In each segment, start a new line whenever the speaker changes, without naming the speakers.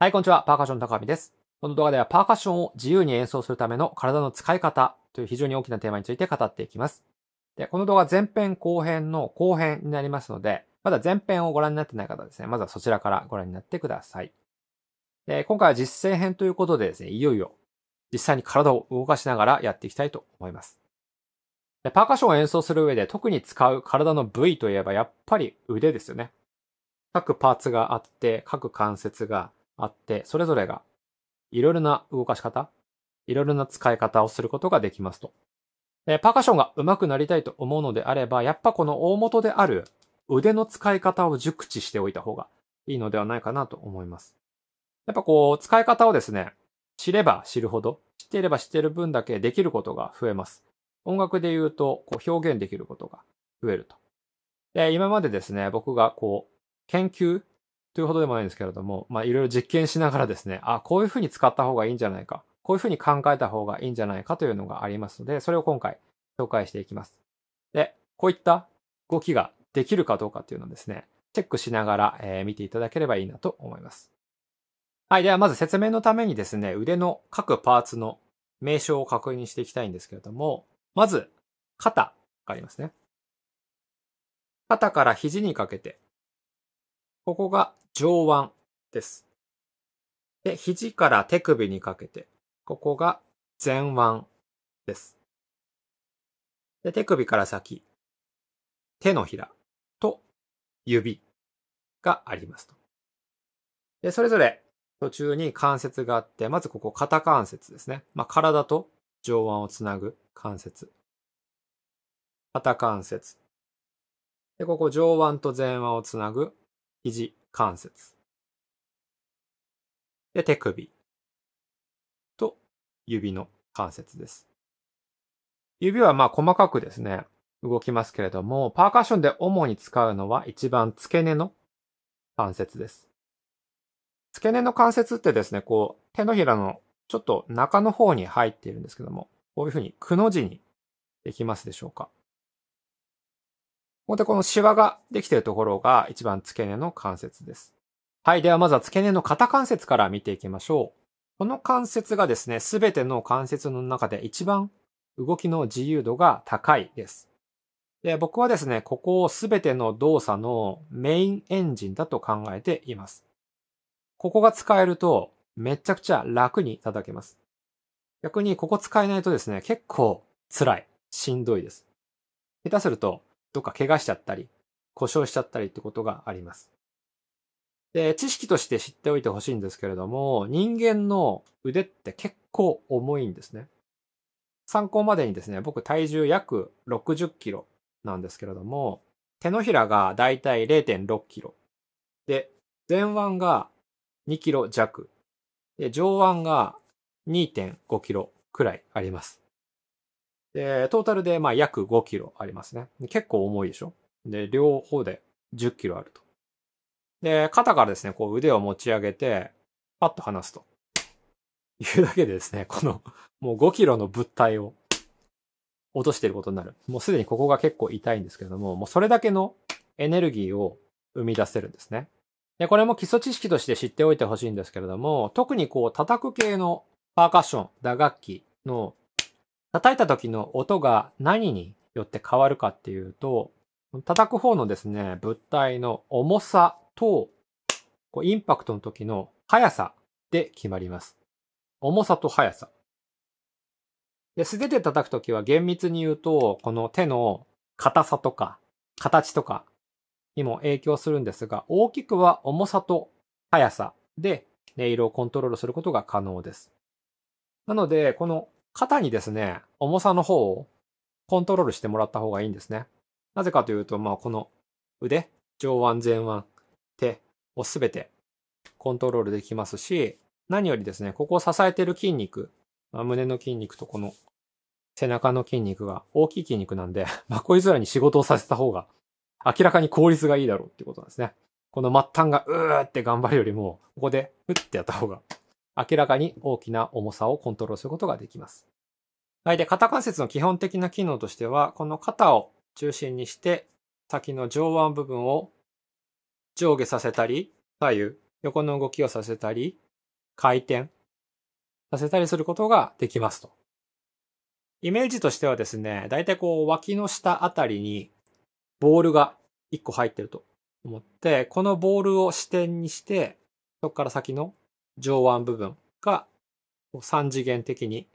はい、こんにちは。パーカッション高見です。この動画ではパーカッションを自由に演奏するための体の使い方という非常に大きなテーマについて語っていきます。で、この動画前編後編の後編になりますので、まだ前編をご覧になってない方ですね、まずはそちらからご覧になってください。で、今回は実践編ということでですね、いよいよ実際に体を動かしながらやっていきたいと思います。でパーカッションを演奏する上で特に使う体の部位といえばやっぱり腕ですよね。各パーツがあって、各関節があって、それぞれがいろいろな動かし方、いろいろな使い方をすることができますと。パーカッションが上手くなりたいと思うのであれば、やっぱこの大元である腕の使い方を熟知しておいた方がいいのではないかなと思います。やっぱこう、使い方をですね、知れば知るほど、知っていれば知っている分だけできることが増えます。音楽で言うと、こう表現できることが増えると。で、今までですね、僕がこう、研究というほどでもないんですけれども、まあいろいろ実験しながらですね、あ、こういうふうに使った方がいいんじゃないか、こういうふうに考えた方がいいんじゃないかというのがありますので、それを今回紹介していきます。で、こういった動きができるかどうかっていうのをですね、チェックしながら、えー、見ていただければいいなと思います。はい。では、まず説明のためにですね、腕の各パーツの名称を確認していきたいんですけれども、まず、肩がありますね。肩から肘にかけて、ここが上腕です。で、肘から手首にかけて、ここが前腕です。で、手首から先、手のひらと指がありますと。で、それぞれ途中に関節があって、まずここ肩関節ですね。まあ、体と上腕をつなぐ関節。肩関節。で、ここ上腕と前腕をつなぐ肘関節。で、手首と指の関節です。指はまあ細かくですね、動きますけれども、パーカッションで主に使うのは一番付け根の関節です。付け根の関節ってですね、こう、手のひらのちょっと中の方に入っているんですけども、こういうふうにくの字にできますでしょうかここでこのシワができているところが一番付け根の関節です。はい。ではまずは付け根の肩関節から見ていきましょう。この関節がですね、すべての関節の中で一番動きの自由度が高いです。で僕はですね、ここをすべての動作のメインエンジンだと考えています。ここが使えるとめちゃくちゃ楽に叩けます。逆にここ使えないとですね、結構辛い、しんどいです。下手するととか怪我しちゃったり、故障しちゃったりってことがあります。で、知識として知っておいてほしいんですけれども、人間の腕って結構重いんですね。参考までにですね、僕体重約60キロなんですけれども、手のひらがだいたい0.6キロ。で、前腕が2キロ弱。で、上腕が2.5キロくらいあります。で、トータルでまあ約5キロありますね。結構重いでしょで、両方で10キロあると。で、肩からですね、こう腕を持ち上げて、パッと離すと。いうだけでですね、この、もう5キロの物体を落としていることになる。もうすでにここが結構痛いんですけれども、もうそれだけのエネルギーを生み出せるんですね。で、これも基礎知識として知っておいてほしいんですけれども、特にこう叩く系のパーカッション、打楽器の叩いた時の音が何によって変わるかっていうと、叩く方のですね、物体の重さと、こうインパクトの時の速さで決まります。重さと速さ。で素手で叩く時は厳密に言うと、この手の硬さとか、形とかにも影響するんですが、大きくは重さと速さで音色をコントロールすることが可能です。なので、この肩にですね、重さの方をコントロールしてもらった方がいいんですね。なぜかというと、まあ、この腕、上腕、前腕、手をすべてコントロールできますし、何よりですね、ここを支えている筋肉、まあ、胸の筋肉とこの背中の筋肉が大きい筋肉なんで、まあ、こいつらに仕事をさせた方が明らかに効率がいいだろうってことなんですね。この末端がうーって頑張るよりも、ここでうってやった方が明らかに大きな重さをコントロールすることができます。はい。で、肩関節の基本的な機能としては、この肩を中心にして、先の上腕部分を上下させたり、左右、横の動きをさせたり、回転させたりすることができますと。イメージとしてはですね、だいたいこう脇の下あたりにボールが1個入ってると思って、このボールを支点にして、そこから先の上腕部分が三次元的に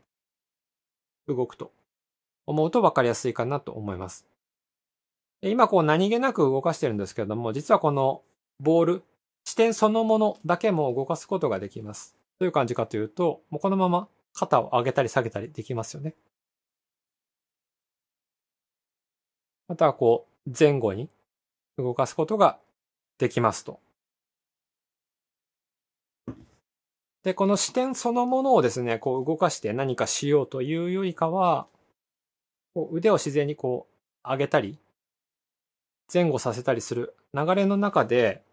動くと思うと分かりやすいかなと思います。今こう何気なく動かしてるんですけれども、実はこのボール、視点そのものだけも動かすことができます。どういう感じかというと、もうこのまま肩を上げたり下げたりできますよね。またはこう前後に動かすことができますとで、この視点そのものをですね、こう動かして何かしようというよりかは、こう腕を自然にこう上げたり、前後させたりする流れの中で、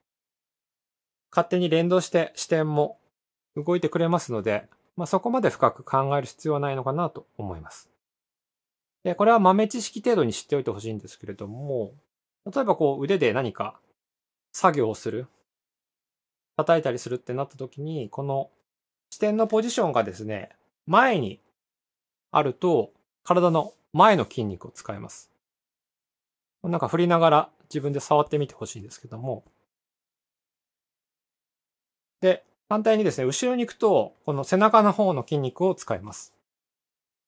勝手に連動して視点も動いてくれますので、まあ、そこまで深く考える必要はないのかなと思います。で、これは豆知識程度に知っておいてほしいんですけれども、例えばこう腕で何か作業をする、叩いたりするってなった時に、この視点のポジションがですね、前にあると、体の前の筋肉を使います。なんか振りながら自分で触ってみてほしいんですけども。で、反対にですね、後ろに行くと、この背中の方の筋肉を使います。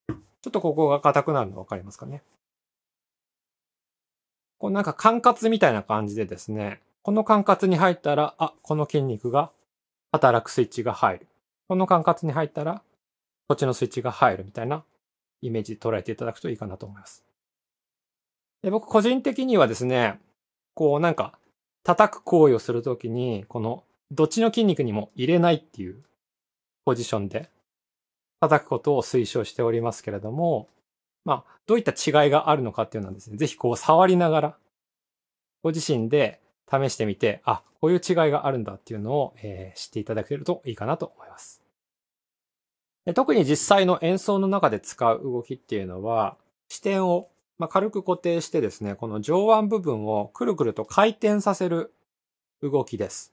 ちょっとここが硬くなるの分かりますかね。こうなんか管轄みたいな感じでですね、この管轄に入ったら、あ、この筋肉が働くスイッチが入る。この管轄に入ったら、こっちのスイッチが入るみたいなイメージで捉えていただくといいかなと思います。で僕個人的にはですね、こうなんか叩く行為をするときに、このどっちの筋肉にも入れないっていうポジションで叩くことを推奨しておりますけれども、まあ、どういった違いがあるのかっていうのはですね、ぜひこう触りながら、ご自身で試してみて、あ、こういう違いがあるんだっていうのを、えー、知っていただけるといいかなと思います。で特に実際の演奏の中で使う動きっていうのは、視点を、ま軽く固定してですね、この上腕部分をくるくると回転させる動きです。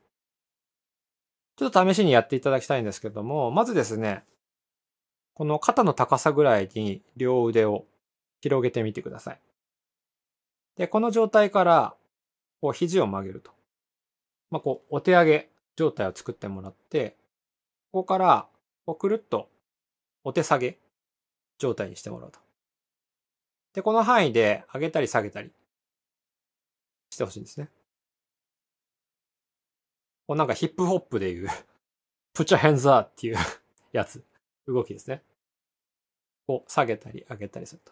ちょっと試しにやっていただきたいんですけども、まずですね、この肩の高さぐらいに両腕を広げてみてください。で、この状態から、こう肘を曲げると。まあ、こう、お手上げ状態を作ってもらって、ここから、こうくるっとお手下げ状態にしてもらうと。で、この範囲で上げたり下げたりしてほしいんですね。こうなんかヒップホップでいう put your hands u っていう やつ、動きですね。こう下げたり上げたりすると。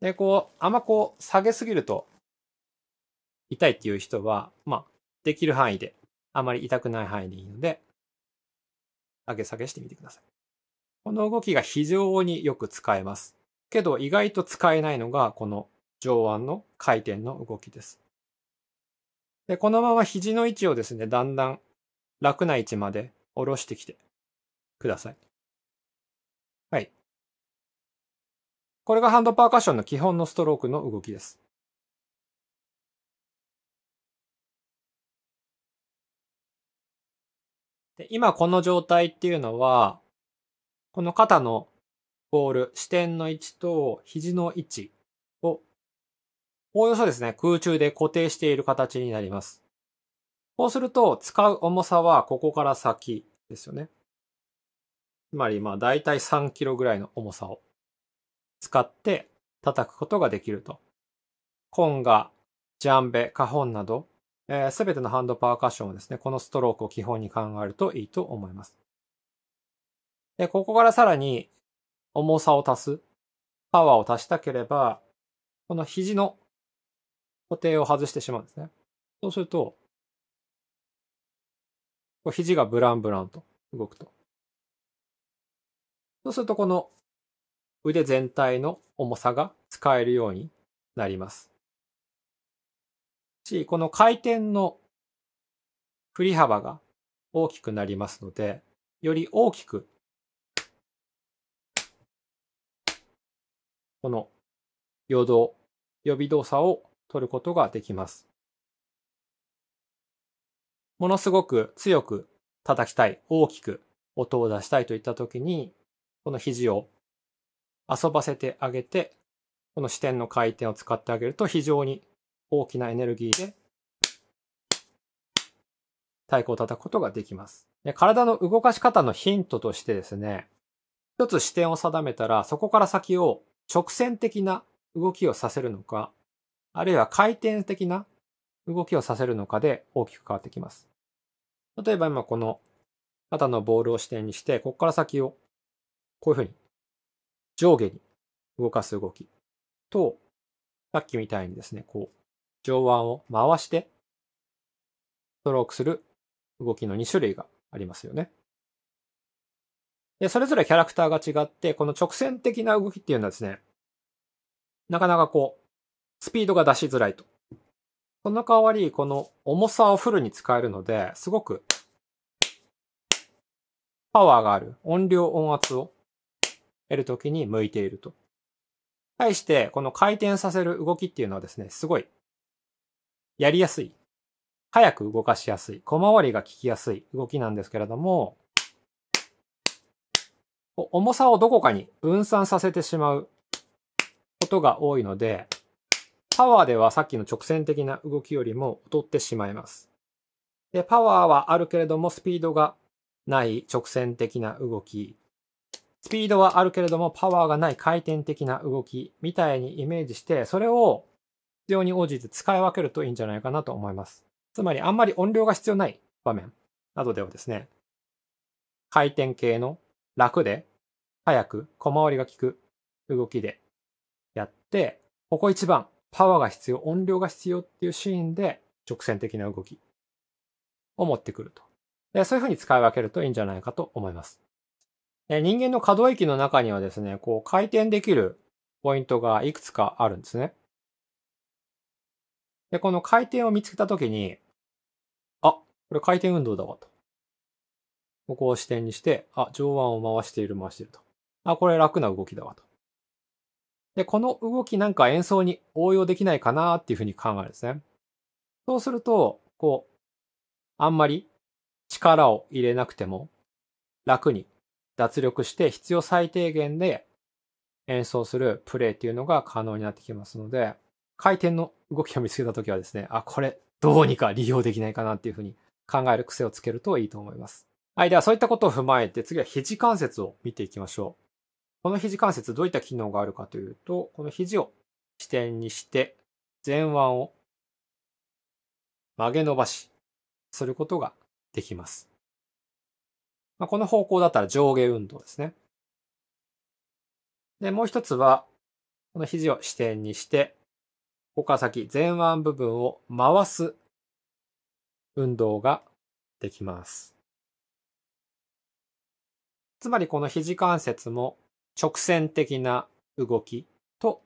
で、こう、あんまこう下げすぎると痛いっていう人は、まあ、できる範囲で、あまり痛くない範囲でいいので、上げ下げしてみてください。この動きが非常によく使えます。けど意外と使えないのがこの上腕の回転の動きです。で、このまま肘の位置をですね、だんだん楽な位置まで下ろしてきてください。はい。これがハンドパーカッションの基本のストロークの動きです。で今この状態っていうのは、この肩のボール、視点の位置と肘の位置を、おおよそですね、空中で固定している形になります。こうすると、使う重さはここから先ですよね。つまり、まあ、だいたい3キロぐらいの重さを使って叩くことができると。コンガ、ジャンベ、カホンなど、す、え、べ、てのハンドパーカッションをですね、このストロークを基本に考えるといいと思います。で、ここからさらに重さを足す、パワーを足したければ、この肘の固定を外してしまうんですね。そうすると、こう肘がブランブランと動くと。そうするとこの腕全体の重さが使えるようになります。し、この回転の振り幅が大きくなりますので、より大きくこの陽動、予備動作を取ることができます。ものすごく強く叩きたい、大きく音を出したいといったときに、この肘を遊ばせてあげて、この視点の回転を使ってあげると非常に大きなエネルギーで太鼓を叩くことができます。で体の動かし方のヒントとしてですね、一つ視点を定めたら、そこから先を直線的な動きをさせるのか、あるいは回転的な動きをさせるのかで大きく変わってきます。例えば今この肩のボールを支点にして、ここから先をこういうふうに上下に動かす動きと、さっきみたいにですね、こう上腕を回してストロークする動きの2種類がありますよね。で、それぞれキャラクターが違って、この直線的な動きっていうのはですね、なかなかこう、スピードが出しづらいと。その代わり、この重さをフルに使えるので、すごく、パワーがある、音量音圧を得るときに向いていると。対して、この回転させる動きっていうのはですね、すごい、やりやすい。早く動かしやすい。小回りが効きやすい動きなんですけれども、重さをどこかに分散させてしまうことが多いので、パワーではさっきの直線的な動きよりも劣ってしまいます。で、パワーはあるけれどもスピードがない直線的な動き、スピードはあるけれどもパワーがない回転的な動きみたいにイメージして、それを必要に応じて使い分けるといいんじゃないかなと思います。つまりあんまり音量が必要ない場面などではですね、回転系の楽で、早く、小回りが利く動きでやって、ここ一番、パワーが必要、音量が必要っていうシーンで直線的な動きを持ってくると。でそういうふうに使い分けるといいんじゃないかと思います。人間の可動域の中にはですね、こう回転できるポイントがいくつかあるんですね。で、この回転を見つけたときに、あ、これ回転運動だわと。ここを視点にして、あ、上腕を回している回していると。あ、これ楽な動きだわと。で、この動きなんか演奏に応用できないかなっていうふうに考えるんですね。そうすると、こう、あんまり力を入れなくても楽に脱力して必要最低限で演奏するプレイっていうのが可能になってきますので、回転の動きを見つけたときはですね、あ、これどうにか利用できないかなっていうふうに考える癖をつけるといいと思います。はい。では、そういったことを踏まえて、次は肘関節を見ていきましょう。この肘関節、どういった機能があるかというと、この肘を支点にして、前腕を曲げ伸ばし、することができます。まあ、この方向だったら上下運動ですね。で、もう一つは、この肘を支点にして、ここから先、前腕部分を回す運動ができます。つまりこの肘関節も直線的な動きと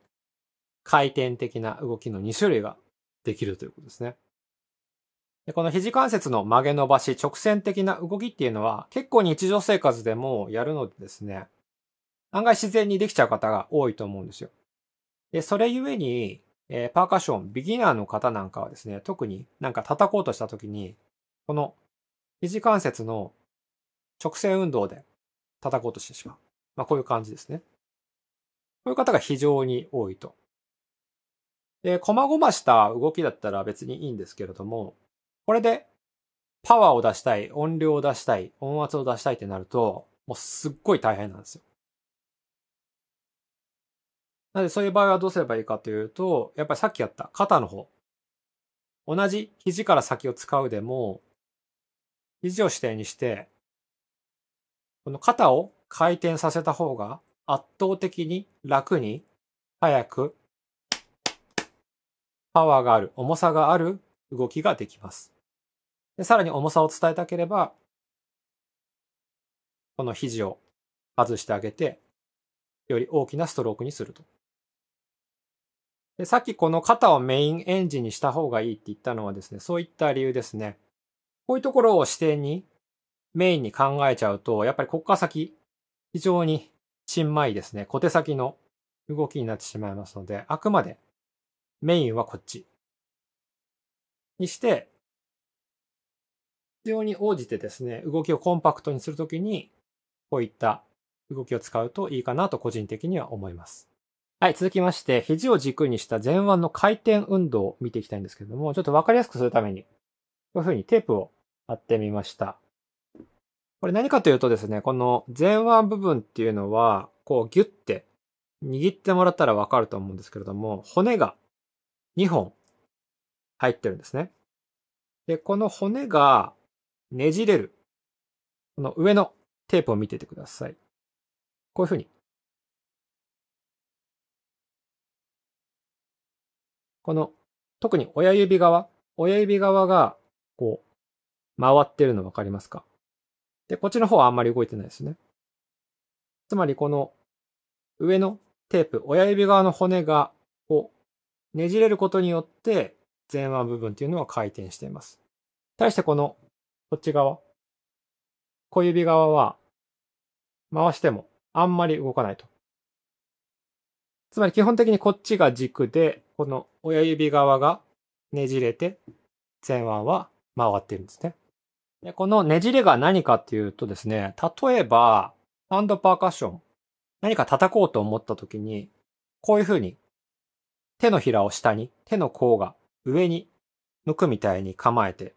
回転的な動きの2種類ができるということですね。でこの肘関節の曲げ伸ばし、直線的な動きっていうのは結構日常生活でもやるのでですね、案外自然にできちゃう方が多いと思うんですよ。で、それゆえに、えー、パーカッション、ビギナーの方なんかはですね、特になんか叩こうとした時に、この肘関節の直線運動で叩こうとしてしまう。まあ、こういう感じですね。こういう方が非常に多いと。で、細々した動きだったら別にいいんですけれども、これでパワーを出したい、音量を出したい、音圧を出したいってなると、もうすっごい大変なんですよ。なのでそういう場合はどうすればいいかというと、やっぱりさっきやった肩の方。同じ肘から先を使うでも、肘を指定にして、この肩を回転させた方が圧倒的に楽に、早く、パワーがある、重さがある動きができます。でさらに重さを伝えたければ、この肘を外してあげて、より大きなストロークにすると。でさっきこの肩をメインエンジンにした方がいいって言ったのはですね、そういった理由ですね。こういうところを視点にメインに考えちゃうと、やっぱりここから先、非常に新米ですね、小手先の動きになってしまいますので、あくまでメインはこっち。にして、必要に応じてですね、動きをコンパクトにするときに、こういった動きを使うといいかなと個人的には思います。はい、続きまして、肘を軸にした前腕の回転運動を見ていきたいんですけれども、ちょっとわかりやすくするために、こういうふうにテープを貼ってみました。これ何かというとですね、この前腕部分っていうのは、こうギュッて握ってもらったらわかると思うんですけれども、骨が2本入ってるんですね。で、この骨がねじれる。この上のテープを見ててください。こういうふうに。この、特に親指側、親指側が、こう、回ってるの分かりますかで、こっちの方はあんまり動いてないですね。つまりこの上のテープ、親指側の骨が、をねじれることによって、前腕部分っていうのは回転しています。対してこの、こっち側、小指側は、回してもあんまり動かないと。つまり基本的にこっちが軸で、この親指側がねじれて、前腕は回ってるんですね。で、このねじれが何かっていうとですね、例えば、ハンドパーカッション、何か叩こうと思った時に、こういう風に、手のひらを下に、手の甲が上に向くみたいに構えて、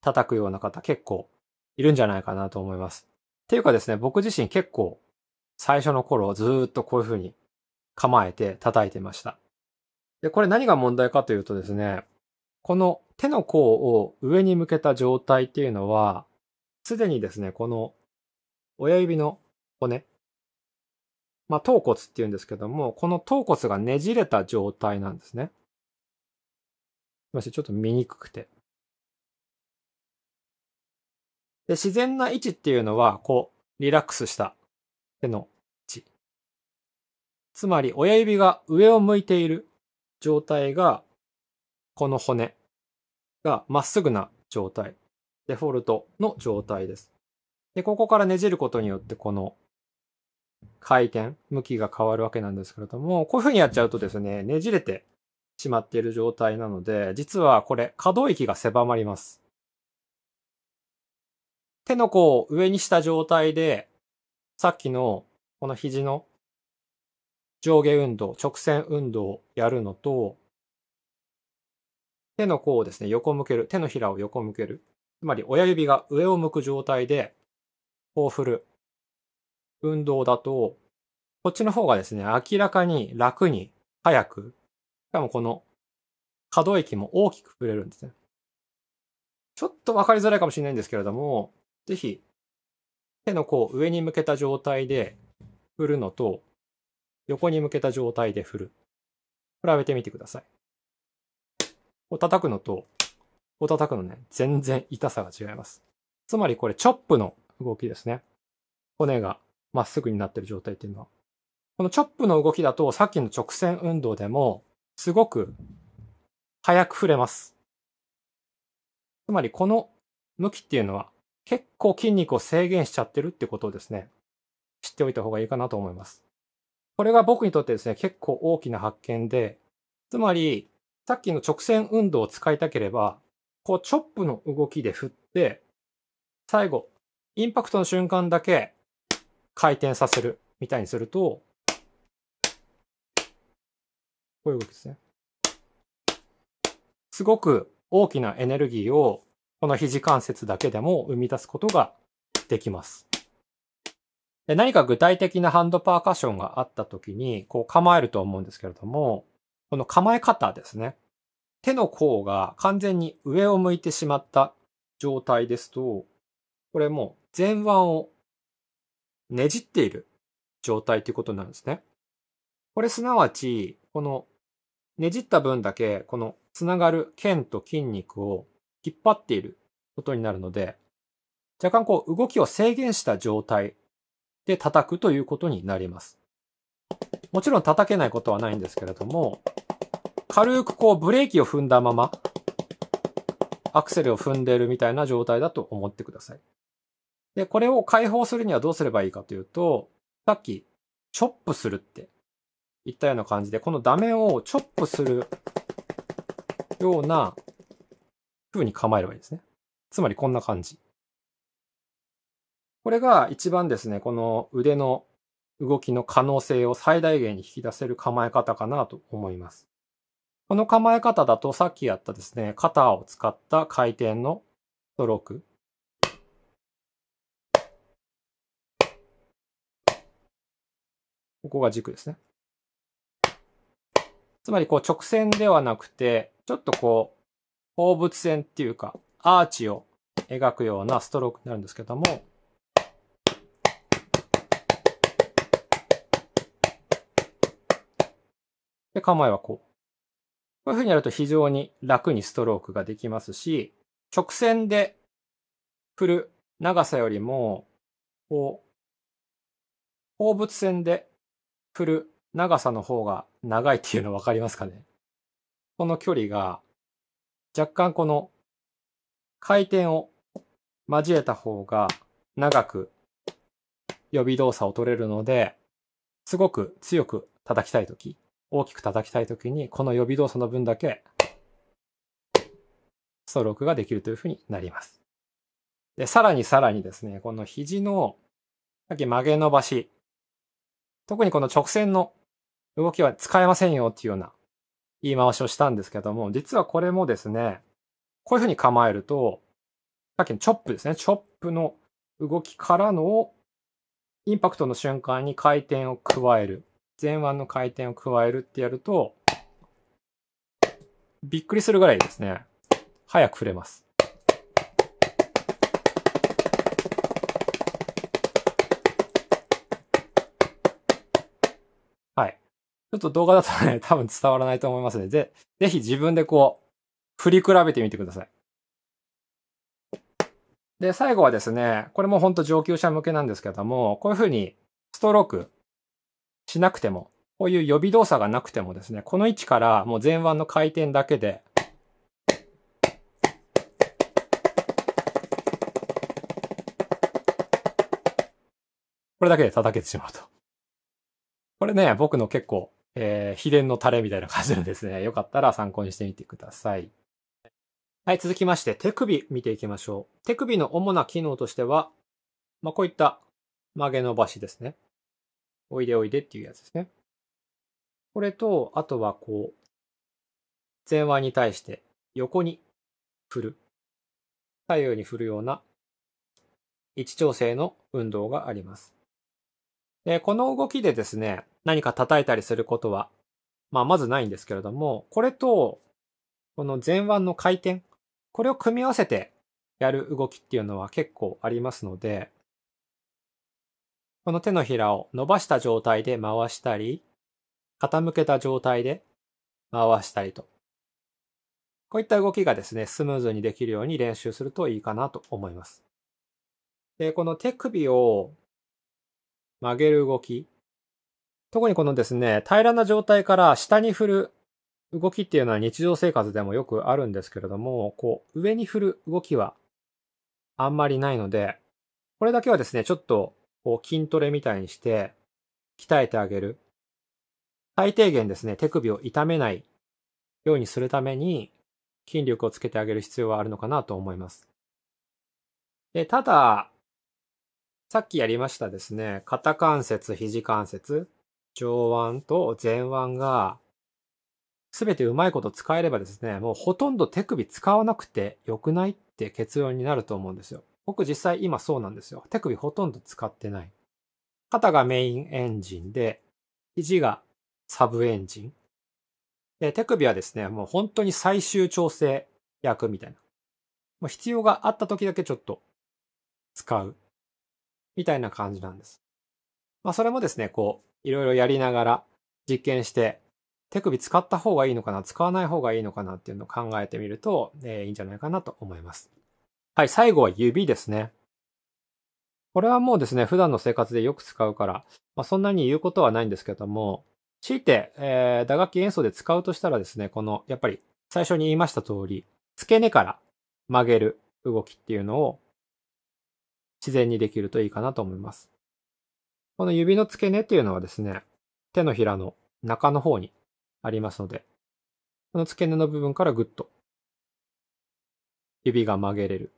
叩くような方結構いるんじゃないかなと思います。っていうかですね、僕自身結構最初の頃ずっとこういう風に構えて叩いてました。で、これ何が問題かというとですね、この手の甲を上に向けた状態っていうのは、すでにですね、この親指の骨、まあ、頭骨っていうんですけども、この頭骨がねじれた状態なんですね。すません、ちょっと見にくくて。で、自然な位置っていうのは、こう、リラックスした手の位置。つまり、親指が上を向いている状態が、この骨。がまっすぐな状態。デフォルトの状態です。で、ここからねじることによってこの回転、向きが変わるわけなんですけれども、こういうふうにやっちゃうとですね、ねじれてしまっている状態なので、実はこれ可動域が狭まります。手の甲を上にした状態で、さっきのこの肘の上下運動、直線運動をやるのと、手の甲をですね、横向ける。手のひらを横向ける。つまり親指が上を向く状態で、こう振る運動だと、こっちの方がですね、明らかに楽に、早く、しかもこの可動域も大きく振れるんですね。ちょっと分かりづらいかもしれないんですけれども、ぜひ、手の甲を上に向けた状態で振るのと、横に向けた状態で振る。比べてみてください。を叩くのと、を叩くのね、全然痛さが違います。つまりこれ、チョップの動きですね。骨がまっすぐになってる状態っていうのは。このチョップの動きだと、さっきの直線運動でも、すごく、早く触れます。つまりこの向きっていうのは、結構筋肉を制限しちゃってるってことをですね、知っておいた方がいいかなと思います。これが僕にとってですね、結構大きな発見で、つまり、さっきの直線運動を使いたければ、こうチョップの動きで振って、最後、インパクトの瞬間だけ回転させるみたいにすると、こういう動きですね。すごく大きなエネルギーをこの肘関節だけでも生み出すことができます。で何か具体的なハンドパーカッションがあった時にこう構えると思うんですけれども、この構え方ですね。手の甲が完全に上を向いてしまった状態ですと、これも前腕をねじっている状態ということなんですね。これすなわち、このねじった分だけ、このつながる腱と筋肉を引っ張っていることになるので、若干こう動きを制限した状態で叩くということになります。もちろん叩けないことはないんですけれども、軽くこうブレーキを踏んだまま、アクセルを踏んでいるみたいな状態だと思ってください。で、これを解放するにはどうすればいいかというと、さっき、チョップするって言ったような感じで、このダメをチョップするような風に構えればいいですね。つまりこんな感じ。これが一番ですね、この腕の動きの可能性を最大限に引き出せる構え方かなと思います。この構え方だとさっきやったですね、肩を使った回転のストローク。ここが軸ですね。つまりこう直線ではなくて、ちょっとこう、放物線っていうか、アーチを描くようなストロークになるんですけども、で、構えはこう。こういう風にやると非常に楽にストロークができますし、直線で振る長さよりも、こう、放物線で振る長さの方が長いっていうの分かりますかねこの距離が若干この回転を交えた方が長く予備動作を取れるので、すごく強く叩きたいとき、大きく叩きたいときに、この予備動作の分だけ、ストロークができるというふうになります。で、さらにさらにですね、この肘の、さっき曲げ伸ばし、特にこの直線の動きは使えませんよっていうような言い回しをしたんですけども、実はこれもですね、こういうふうに構えると、さっきのチョップですね、チョップの動きからのインパクトの瞬間に回転を加える。前腕の回転を加えるってやると、びっくりするぐらいですね、早く振れます。はい。ちょっと動画だとね、多分伝わらないと思いますね。で、ぜひ自分でこう、振り比べてみてください。で、最後はですね、これも本当上級者向けなんですけども、こういうふうにストローク、しなくても、こういう予備動作がなくてもですね、この位置からもう前腕の回転だけで、これだけで叩けてしまうと。これね、僕の結構、えー、秘伝のタレみたいな感じなんですね。よかったら参考にしてみてください。はい、続きまして手首見ていきましょう。手首の主な機能としては、まあ、こういった曲げ伸ばしですね。おいでおいでっていうやつですね。これと、あとはこう、前腕に対して横に振る。左右に振るような位置調整の運動があります。で、この動きでですね、何か叩いたりすることは、まあ、まずないんですけれども、これと、この前腕の回転、これを組み合わせてやる動きっていうのは結構ありますので、この手のひらを伸ばした状態で回したり、傾けた状態で回したりと。こういった動きがですね、スムーズにできるように練習するといいかなと思います。で、この手首を曲げる動き。特にこのですね、平らな状態から下に振る動きっていうのは日常生活でもよくあるんですけれども、こう、上に振る動きはあんまりないので、これだけはですね、ちょっとこう筋トレみたいにして鍛えてあげる。最低限ですね、手首を痛めないようにするために筋力をつけてあげる必要はあるのかなと思います。で、ただ、さっきやりましたですね、肩関節、肘関節、上腕と前腕がすべてうまいこと使えればですね、もうほとんど手首使わなくて良くないって結論になると思うんですよ。僕実際今そうなんですよ。手首ほとんど使ってない。肩がメインエンジンで、肘がサブエンジン。で、手首はですね、もう本当に最終調整役みたいな。もう必要があった時だけちょっと使う。みたいな感じなんです。まあそれもですね、こう、いろいろやりながら実験して、手首使った方がいいのかな、使わない方がいいのかなっていうのを考えてみると、えー、いいんじゃないかなと思います。はい、最後は指ですね。これはもうですね、普段の生活でよく使うから、まあ、そんなに言うことはないんですけども、強いて、えー、打楽器演奏で使うとしたらですね、この、やっぱり最初に言いました通り、付け根から曲げる動きっていうのを自然にできるといいかなと思います。この指の付け根っていうのはですね、手のひらの中の方にありますので、この付け根の部分からぐっと指が曲げれる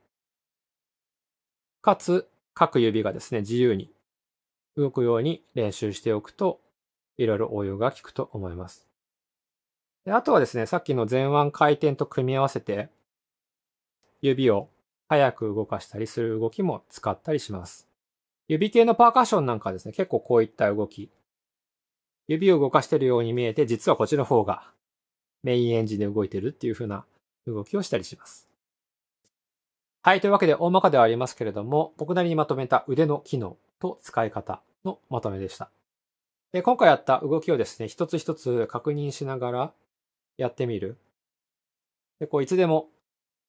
かつ各指がですね、自由に動くように練習しておくと、いろいろ応用が効くと思います。であとはですね、さっきの前腕回転と組み合わせて、指を早く動かしたりする動きも使ったりします。指系のパーカッションなんかですね、結構こういった動き。指を動かしてるように見えて、実はこっちの方がメインエンジンで動いてるっていう風な動きをしたりします。はい。というわけで、大まかではありますけれども、僕なりにまとめた腕の機能と使い方のまとめでした。で今回やった動きをですね、一つ一つ確認しながらやってみる。でこういつでも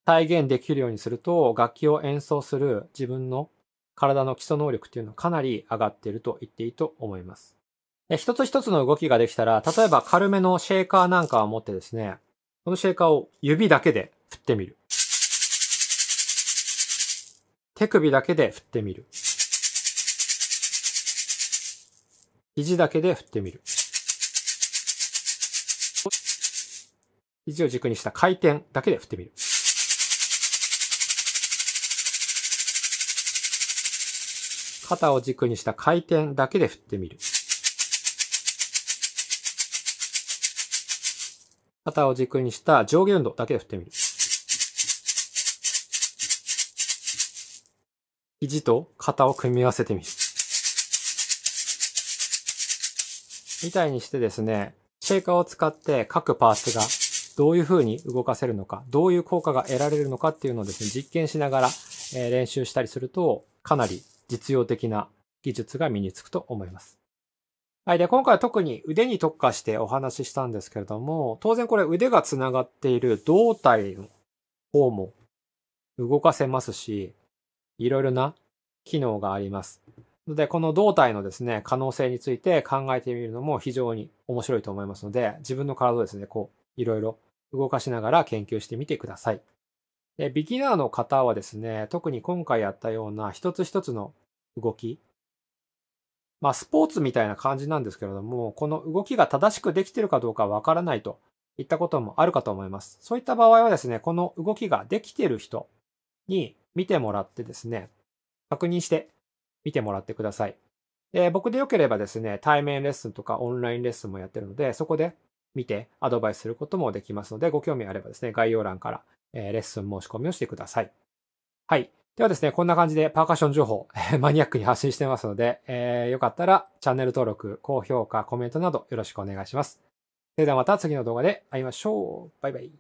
体現できるようにすると、楽器を演奏する自分の体の基礎能力っていうのはかなり上がっていると言っていいと思います。で一つ一つの動きができたら、例えば軽めのシェーカーなんかを持ってですね、このシェーカーを指だけで振ってみる。手首だけで振ってみる。肘だけで振ってみる。肘を軸にした回転だけで振ってみる。肩を軸にした回転だけで振ってみる。肩を軸にした上下運動だけで振ってみる。肘と肩を組み合わせてみる。みたいにしてですね、シェイカーを使って各パーツがどういう風に動かせるのか、どういう効果が得られるのかっていうのをですね、実験しながら練習したりすると、かなり実用的な技術が身につくと思います。はい。で、今回は特に腕に特化してお話ししたんですけれども、当然これ腕が繋がっている胴体の方も動かせますし、いろいろな機能があります。ので、この胴体のですね、可能性について考えてみるのも非常に面白いと思いますので、自分の体をですね、こう、いろいろ動かしながら研究してみてください。で、ビギナーの方はですね、特に今回やったような一つ一つの動き、まあ、スポーツみたいな感じなんですけれども、この動きが正しくできているかどうかわからないといったこともあるかと思います。そういった場合はですね、この動きができている人に見てもらってですね、確認して見てもらってください。で、僕でよければですね、対面レッスンとかオンラインレッスンもやってるので、そこで見てアドバイスすることもできますので、ご興味あればですね、概要欄から、えレッスン申し込みをしてください。はい。ではですね、こんな感じでパーカッション情報、マニアックに発信してますので、えー、よかったらチャンネル登録、高評価、コメントなどよろしくお願いします。それではまた次の動画で会いましょう。バイバイ。